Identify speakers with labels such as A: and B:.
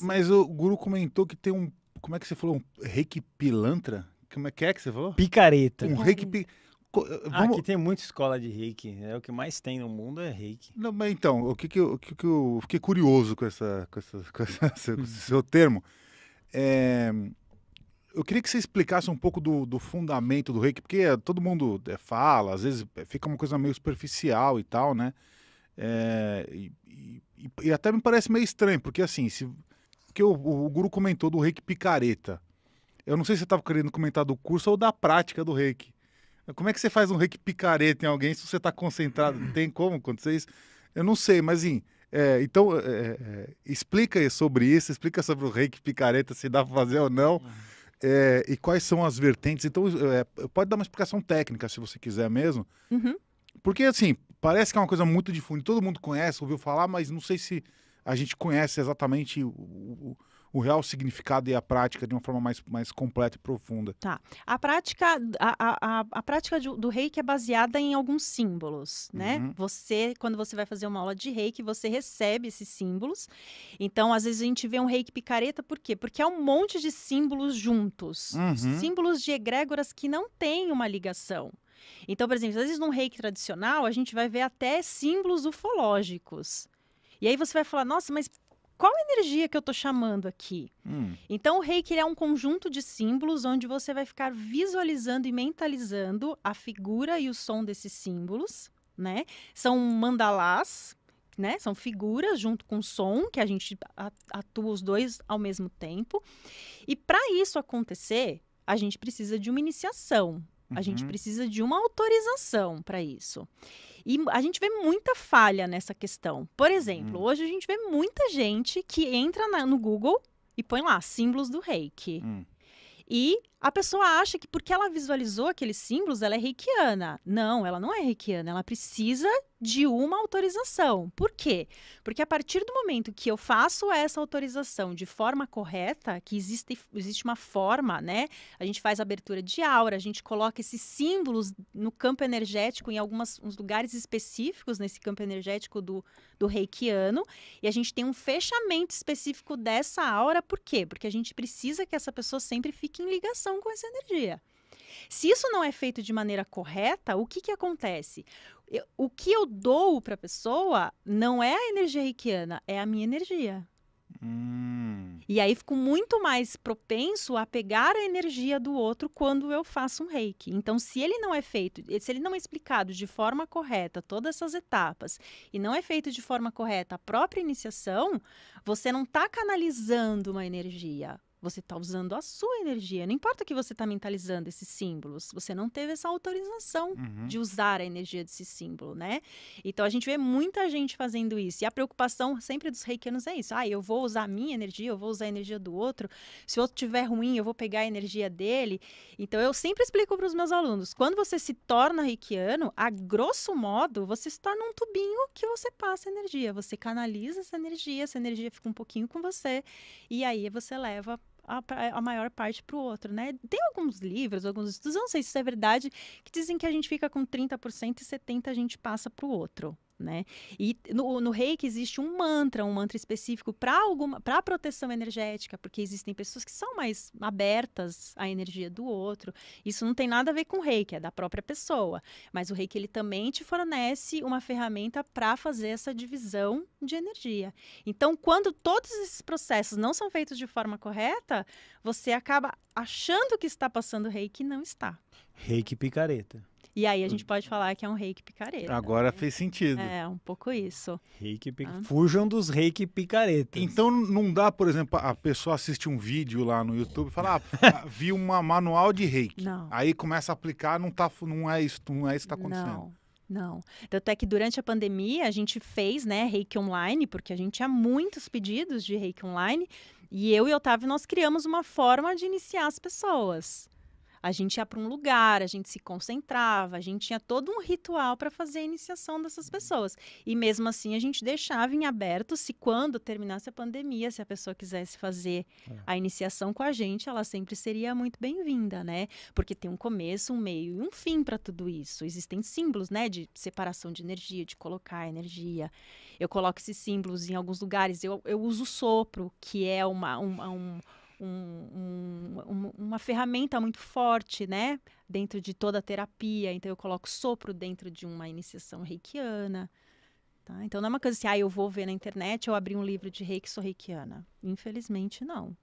A: Mas o Guru comentou que tem um. Como é que você falou? Um reiki pilantra? Como é que é que você falou? Picareta. Um reiki. Pi... Eh, ah, Vamos... Aqui tem muita escola de reiki. É o que mais tem no mundo é reiki. Não, mas então, o que que eu, o que que eu fiquei curioso com, essa, com, essa, com, essa, esse hum. seu termo. É... Eu queria que você explicasse um pouco do, do fundamento do reiki, porque eh, todo mundo fala, às vezes fica uma coisa meio superficial e tal, né? É... E, e, e até me parece meio estranho, porque assim, se porque o, o, Guru comentou do reiki picareta. Eu não sei se você estava querendo comentar do curso ou da prática do reiki. Como é que você faz um reiki picareta em alguém se você está concentrado? Tem como acontecer isso? Eu não sei, mas sim é, então é, é, é explica sobre isso, explica sobre o reiki picareta, se dá para fazer ou não. Uhum. É, e quais são as vertentes? Então, é, pode dar uma explicação técnica se você quiser mesmo. Uhum. Porque, assim, parece que é uma coisa muito difundida, todo mundo conhece, ouviu falar, mas não sei se a gente conhece exatamente o, o real significado e a prática de uma forma mais, mais completa e profunda. Tá. A prática,
B: a, a, a prática do, reiki é baseada em alguns símbolos, né? Uhum. Você, quando você vai fazer uma aula de reiki, você recebe esses símbolos. Então, às vezes a gente vê um reiki picareta, por quê? Porque é um monte de símbolos juntos. Uhum. Símbolos de egrégoras que não têm uma ligação. Então, por exemplo, às vezes num reiki tradicional, a gente vai ver até símbolos ufológicos. E aí você vai falar, nossa, mas qual energia que eu estou chamando aqui? Hum. Então, o reiki é um conjunto de símbolos onde você vai ficar visualizando e mentalizando a figura e o som desses símbolos, né? São mandalás, né? São figuras junto com som, que a gente atua os dois ao mesmo tempo. E para isso acontecer, a gente precisa de uma iniciação. Uhum. A gente uhum. precisa de uma autorização para isso. E a gente vê muita falha nessa questão. Por exemplo, uhum. hoje a gente vê muita gente que entra na, no Google e põe lá símbolos do reiki. Uhum. E a pessoa acha que porque ela visualizou aqueles símbolos, ela é reikiana. Não, ela não é reikiana, ela precisa de uma autorização. Por quê? Porque a partir do momento que eu faço essa autorização de forma correta, que existe, existe uma forma, né? A gente faz abertura de aura, a gente coloca esses símbolos no campo energético, em alguns lugares específicos nesse campo energético do, do reikiano, e a gente tem um fechamento específico dessa aura. Por quê? Porque a gente precisa que essa pessoa sempre fique em ligação relação com essa energia. Se isso não é feito de maneira correta, o que, que acontece? Eu, o que eu dou para a pessoa não é a energia reikiana, é a minha energia. Hum. E aí fico muito mais propenso a pegar a energia do outro quando eu faço um reiki. Então, se ele não é feito, se ele não é explicado de forma correta todas essas etapas e não é feito de forma correta a própria iniciação, você não está canalizando uma energia. Você está usando a sua energia. Não importa que você está mentalizando esses símbolos, você não teve essa autorização uhum. de usar a energia desse símbolo, né? Então a gente vê muita gente fazendo isso. E a preocupação sempre dos reikianos é isso. Ah, eu vou usar a minha energia, eu vou usar a energia do outro. Se o outro tiver ruim, eu vou pegar a energia dele. Então eu sempre explico para os meus alunos: quando você se torna reikiano, a grosso modo, você se torna um tubinho que você passa energia. Você canaliza essa energia, essa energia fica um pouquinho com você. E aí você leva a, a maior parte para o outro, né? Tem alguns livros, alguns estudos, não sei se isso é verdade, que dizem que a gente fica com 30% e 70% a gente passa para o outro né? E no, no reiki existe um mantra, um mantra específico para alguma para proteção energética, porque existem pessoas que são mais abertas à energia do outro. Isso não tem nada a ver com reiki, é da própria pessoa. Mas o reiki ele também te fornece uma ferramenta para fazer essa divisão de energia. Então, quando todos esses processos não são feitos de forma correta, você acaba achando que está passando reiki e não está.
A: Reiki picareta.
B: E aí a gente pode falar que é um reiki picareta.
A: Agora né? fez sentido. É,
B: um pouco isso.
A: Reiki pic... ah. Fujam dos reiki picareta. Então não dá, por exemplo, a pessoa assiste um vídeo lá no YouTube e fala, ah, vi uma manual de reiki. Não. Aí começa a aplicar, não, tá, não é isso, não é isso que está acontecendo. Não.
B: Não. Tanto é que durante a pandemia a gente fez, né, reiki online, porque a gente tinha muitos pedidos de reiki online. E eu e o Otávio, nós criamos uma forma de iniciar as pessoas. A gente ia para um lugar, a gente se concentrava, a gente tinha todo um ritual para fazer a iniciação dessas pessoas. E mesmo assim, a gente deixava em aberto se quando terminasse a pandemia, se a pessoa quisesse fazer é. a iniciação com a gente, ela sempre seria muito bem-vinda, né? Porque tem um começo, um meio e um fim para tudo isso. Existem símbolos, né, de separação de energia, de colocar energia. Eu coloco esses símbolos em alguns lugares. Eu, eu uso o sopro, que é uma, uma um um, uma ferramenta muito forte, né? Dentro de toda a terapia. Então, eu coloco sopro dentro de uma iniciação reikiana. Tá? Então, não é uma coisa assim, ah, eu vou ver na internet, eu abri um livro de reiki, sou reikiana. Infelizmente, não.